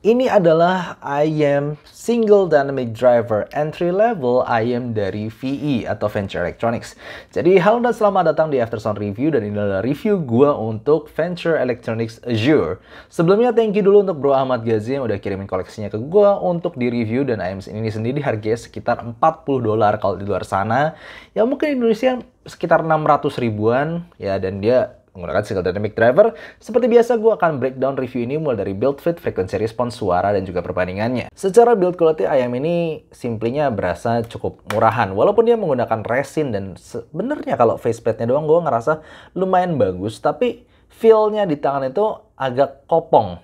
Ini adalah IM Single Dynamic Driver Entry Level IM dari VE atau Venture Electronics. Jadi halo dan selamat datang di Sound Review dan ini adalah review gue untuk Venture Electronics Azure. Sebelumnya thank you dulu untuk Bro Ahmad Ghazi yang udah kirimin koleksinya ke gue untuk di-review dan IM ini sendiri harganya sekitar 40 dolar kalau di luar sana. Ya mungkin Indonesia sekitar 600 ribuan ya dan dia menggunakan single dynamic driver, seperti biasa gue akan breakdown review ini mulai dari build fit, frekuensi respons suara, dan juga perbandingannya. Secara build quality ayam ini simplenya berasa cukup murahan, walaupun dia menggunakan resin dan sebenarnya kalau faceplate-nya doang gue ngerasa lumayan bagus, tapi feel-nya di tangan itu agak kopong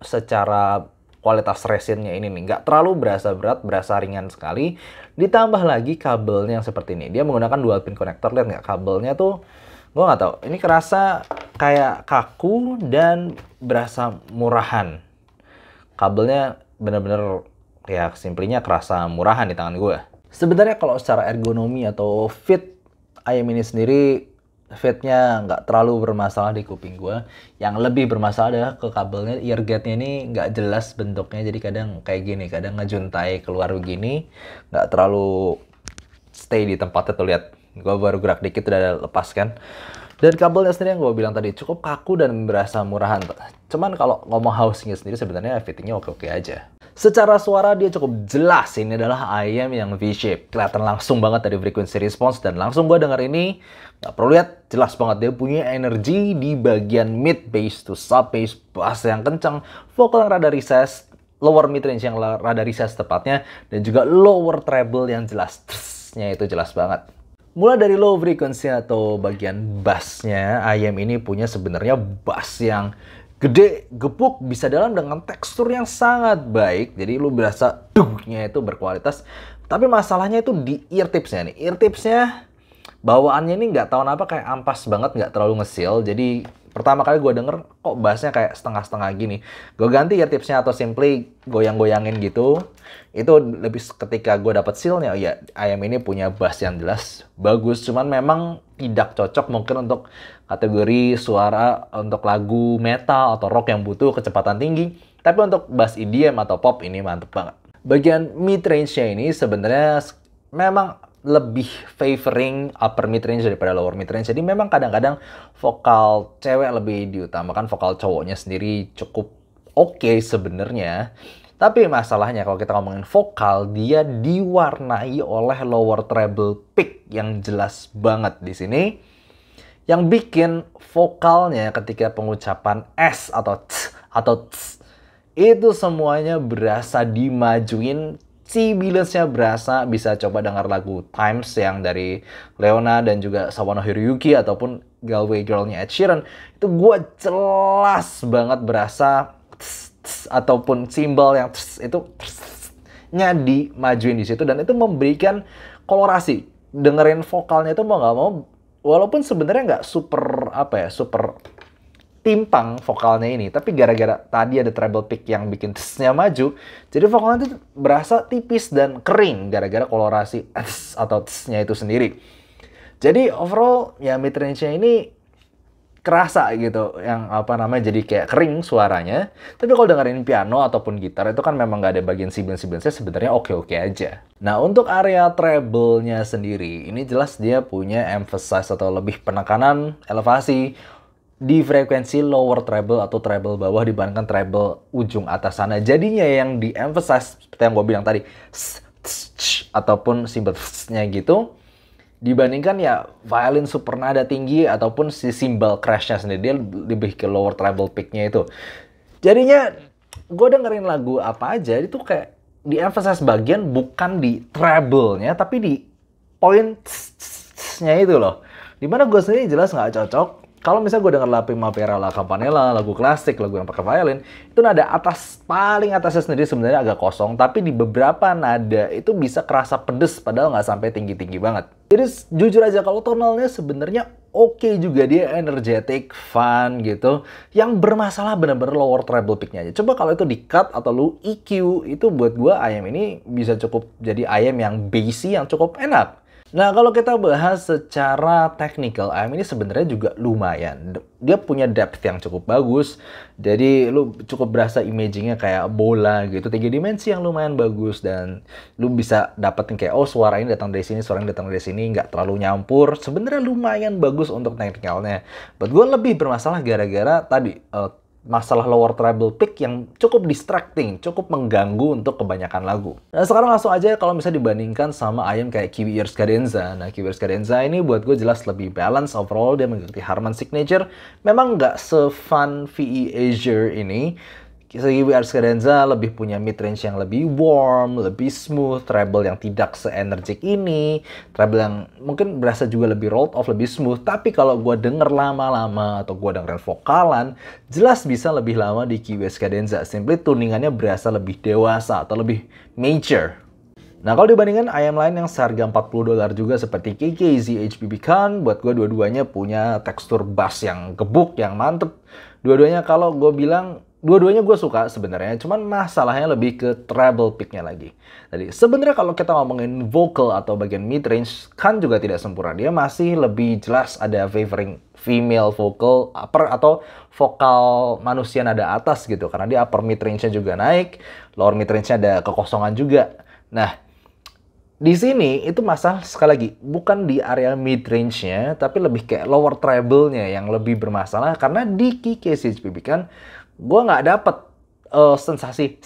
secara kualitas resinnya ini nih nggak terlalu berasa berat berasa ringan sekali ditambah lagi kabelnya yang seperti ini dia menggunakan dual pin connector lihat nggak kabelnya tuh gue nggak tahu ini kerasa kayak kaku dan berasa murahan kabelnya bener-bener ya simplinya kerasa murahan di tangan gue sebenarnya kalau secara ergonomi atau fit ayam ini sendiri fitnya nggak terlalu bermasalah di kuping gue. Yang lebih bermasalah adalah ke kabelnya, ear gate-nya ini nggak jelas bentuknya, jadi kadang kayak gini, kadang ngejuntai keluar begini, nggak terlalu stay di tempatnya tuh lihat gue baru gerak dikit udah lepas kan dan kabelnya sendiri yang gue bilang tadi cukup kaku dan berasa murahan. Cuman kalau ngomong housingnya sendiri sebenarnya fittingnya oke-oke aja. Secara suara dia cukup jelas ini adalah IM yang V-shape. Kelihatan langsung banget dari frequency response dan langsung gue dengar ini nggak perlu lihat jelas banget dia punya energi di bagian mid bass to sub bass bass yang kencang, vokal yang rada recess, lower mid range yang rada recess tepatnya dan juga lower treble yang jelas. truss-nya itu jelas banget. Mulai dari low frequency atau bagian bassnya, ayam ini punya sebenarnya bass yang gede, gepuk, bisa dalam dengan tekstur yang sangat baik. Jadi lu berasa duhnya itu berkualitas. Tapi masalahnya itu di ear tipsnya nih. Ear tipsnya bawaannya ini nggak tahu kenapa kayak ampas banget, nggak terlalu ngesil. Jadi pertama kali gue denger kok bassnya kayak setengah-setengah gini. Gue ganti ya tipsnya atau simply goyang-goyangin gitu. Itu lebih ketika gue dapet sealnya, oh ya ayam ini punya bass yang jelas, bagus. Cuman memang tidak cocok mungkin untuk kategori suara untuk lagu metal atau rock yang butuh kecepatan tinggi. Tapi untuk bass EDM atau pop ini mantep banget. Bagian mid range-nya ini sebenarnya memang lebih favoring upper mid range daripada lower mid range. Jadi memang kadang-kadang vokal cewek lebih diutamakan vokal cowoknya sendiri cukup oke okay sebenarnya. Tapi masalahnya kalau kita ngomongin vokal, dia diwarnai oleh lower treble peak yang jelas banget di sini. Yang bikin vokalnya ketika pengucapan S atau t atau T, itu semuanya berasa dimajuin C-balance-nya berasa bisa coba dengar lagu Times yang dari Leona dan juga Sawano Hiroyuki ataupun Galway Girl-nya Ed Sheeran itu gue jelas banget berasa tss, tss, ataupun simbol yang tss, itu tss, nya dimajuin di situ dan itu memberikan kolorasi dengerin vokalnya itu mau nggak mau walaupun sebenarnya nggak super apa ya super timpang vokalnya ini, tapi gara-gara tadi ada treble pick yang bikin tesnya maju, jadi vokalnya itu berasa tipis dan kering gara-gara kolorasi tss atau tsnya itu sendiri. Jadi overall ya mid range-nya ini kerasa gitu yang apa namanya jadi kayak kering suaranya tapi kalau dengerin piano ataupun gitar itu kan memang nggak ada bagian sibil-sibilnya sebenarnya oke-oke aja nah untuk area treble-nya sendiri ini jelas dia punya emphasize atau lebih penekanan elevasi di frekuensi lower treble atau treble bawah dibandingkan treble ujung atas sana. Jadinya yang di emphasize seperti yang gue bilang tadi ataupun simbolnya gitu dibandingkan ya violin supernada tinggi ataupun si simbol crashnya sendiri dia lebih ke lower treble picknya itu. Jadinya gue dengerin lagu apa aja itu kayak di emphasize bagian bukan di treble-nya tapi di point nya itu loh. Dimana gue sendiri jelas nggak cocok kalau misalnya gue denger La Mapera, La Campanella, lagu klasik, lagu yang pakai violin, itu nada atas, paling atasnya sendiri sebenarnya agak kosong, tapi di beberapa nada itu bisa kerasa pedes, padahal nggak sampai tinggi-tinggi banget. Jadi jujur aja, kalau tonalnya sebenarnya oke okay juga, dia energetic, fun gitu. Yang bermasalah bener-bener lower treble peak-nya aja. Coba kalau itu di cut atau lu EQ, itu buat gue ayam ini bisa cukup jadi ayam yang basic yang cukup enak Nah, kalau kita bahas secara technical, AM ini sebenarnya juga lumayan. Dia punya depth yang cukup bagus. Jadi lu cukup berasa imagingnya kayak bola gitu, tiga dimensi yang lumayan bagus dan lu bisa dapetin kayak oh suara ini datang dari sini, suara ini datang dari sini, nggak terlalu nyampur. Sebenarnya lumayan bagus untuk technicalnya. But gue lebih bermasalah gara-gara tadi uh, masalah lower treble pick yang cukup distracting, cukup mengganggu untuk kebanyakan lagu. Nah sekarang langsung aja ya kalau misalnya dibandingkan sama ayam kayak Kiwi Ears Cadenza. Nah Kiwi Ears Cadenza ini buat gue jelas lebih balance overall, dia mengikuti Harman Signature. Memang nggak se-fun VE Azure ini, segi WR Scadenza lebih punya mid range yang lebih warm, lebih smooth, treble yang tidak seenergik ini, treble yang mungkin berasa juga lebih rolled off, lebih smooth. Tapi kalau gue denger lama-lama atau gue dengerin vokalan, jelas bisa lebih lama di Kiwi Scadenza. Simply tuningannya berasa lebih dewasa atau lebih mature. Nah kalau dibandingkan ayam lain yang seharga 40 dolar juga seperti KKZ HBB Khan, buat gue dua-duanya punya tekstur bass yang gebuk, yang mantep. Dua-duanya kalau gue bilang dua-duanya gue suka sebenarnya, cuman masalahnya lebih ke treble picknya lagi. Jadi sebenarnya kalau kita ngomongin vocal atau bagian mid range kan juga tidak sempurna. Dia masih lebih jelas ada favoring female vocal upper atau vokal manusia ada atas gitu karena dia upper mid range-nya juga naik, lower mid range-nya ada kekosongan juga. Nah, di sini itu masalah sekali lagi bukan di area mid range-nya tapi lebih kayak lower treble-nya yang lebih bermasalah karena di key KCHPB kan gue nggak dapet uh, sensasi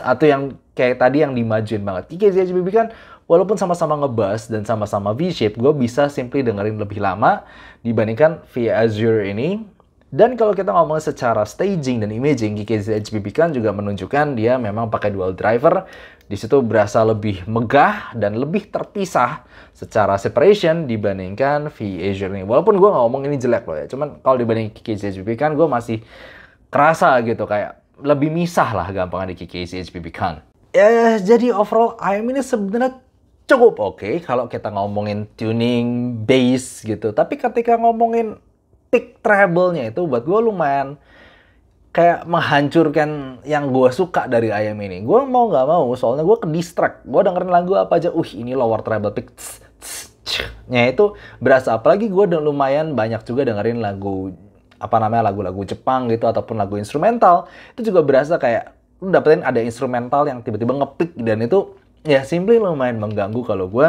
atau yang kayak tadi yang dimajuin banget. KKJHBB kan walaupun sama-sama ngebas dan sama-sama V-shape, gue bisa simply dengerin lebih lama dibandingkan via Azure ini. Dan kalau kita ngomong secara staging dan imaging, KKJHBB kan juga menunjukkan dia memang pakai dual driver. Di situ berasa lebih megah dan lebih terpisah secara separation dibandingkan V Azure ini. Walaupun gue nggak ngomong ini jelek loh ya, cuman kalau dibanding KKJHBB kan gue masih kerasa gitu kayak lebih misah lah gampangnya di KKC HPP Kang. Ya, ya, jadi overall IM ini sebenarnya cukup oke okay kalau kita ngomongin tuning, bass gitu. Tapi ketika ngomongin pick treble-nya itu buat gue lumayan kayak menghancurkan yang gue suka dari ayam ini. Gue mau nggak mau, soalnya gue ke distract. Gue dengerin lagu apa aja, uh ini lower treble pick. Nya itu berasa. Apalagi gue udah lumayan banyak juga dengerin lagu apa namanya lagu-lagu Jepang gitu ataupun lagu instrumental itu juga berasa kayak lu dapetin ada instrumental yang tiba-tiba ngepick dan itu ya simply lumayan mengganggu kalau gue.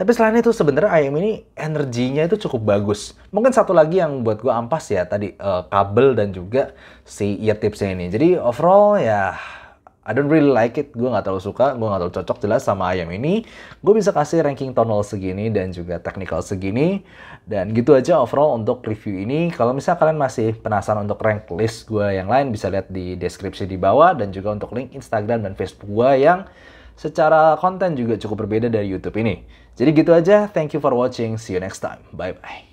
Tapi selain itu sebenarnya ayam ini energinya itu cukup bagus. Mungkin satu lagi yang buat gue ampas ya tadi uh, kabel dan juga si ear tipsnya ini. Jadi overall ya I don't really like it, gue gak terlalu suka, gue gak terlalu cocok jelas sama ayam ini. Gue bisa kasih ranking tonal segini dan juga technical segini. Dan gitu aja overall untuk review ini. Kalau misalnya kalian masih penasaran untuk rank list gue yang lain, bisa lihat di deskripsi di bawah. Dan juga untuk link Instagram dan Facebook gue yang secara konten juga cukup berbeda dari YouTube ini. Jadi gitu aja, thank you for watching, see you next time, bye-bye.